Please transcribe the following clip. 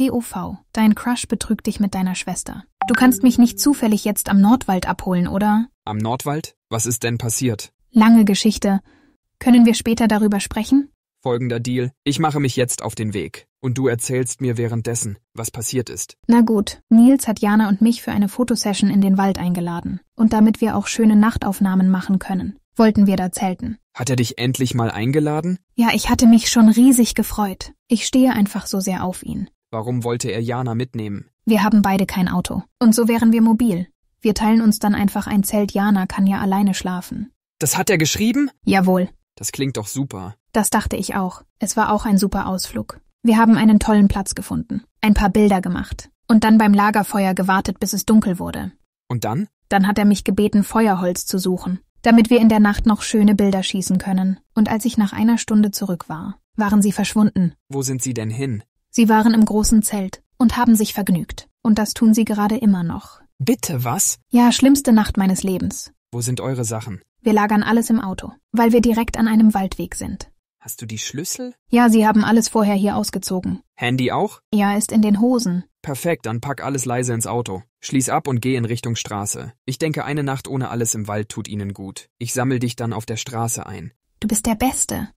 POV. Dein Crush betrügt dich mit deiner Schwester. Du kannst mich nicht zufällig jetzt am Nordwald abholen, oder? Am Nordwald? Was ist denn passiert? Lange Geschichte. Können wir später darüber sprechen? Folgender Deal. Ich mache mich jetzt auf den Weg. Und du erzählst mir währenddessen, was passiert ist. Na gut, Nils hat Jana und mich für eine Fotosession in den Wald eingeladen. Und damit wir auch schöne Nachtaufnahmen machen können, wollten wir da zelten. Hat er dich endlich mal eingeladen? Ja, ich hatte mich schon riesig gefreut. Ich stehe einfach so sehr auf ihn. Warum wollte er Jana mitnehmen? Wir haben beide kein Auto. Und so wären wir mobil. Wir teilen uns dann einfach ein Zelt. Jana kann ja alleine schlafen. Das hat er geschrieben? Jawohl. Das klingt doch super. Das dachte ich auch. Es war auch ein super Ausflug. Wir haben einen tollen Platz gefunden, ein paar Bilder gemacht und dann beim Lagerfeuer gewartet, bis es dunkel wurde. Und dann? Dann hat er mich gebeten, Feuerholz zu suchen, damit wir in der Nacht noch schöne Bilder schießen können. Und als ich nach einer Stunde zurück war, waren sie verschwunden. Wo sind sie denn hin? Sie waren im großen Zelt und haben sich vergnügt. Und das tun sie gerade immer noch. Bitte was? Ja, schlimmste Nacht meines Lebens. Wo sind eure Sachen? Wir lagern alles im Auto, weil wir direkt an einem Waldweg sind. Hast du die Schlüssel? Ja, sie haben alles vorher hier ausgezogen. Handy auch? Ja, ist in den Hosen. Perfekt, dann pack alles leise ins Auto. Schließ ab und geh in Richtung Straße. Ich denke, eine Nacht ohne alles im Wald tut ihnen gut. Ich sammel dich dann auf der Straße ein. Du bist der Beste.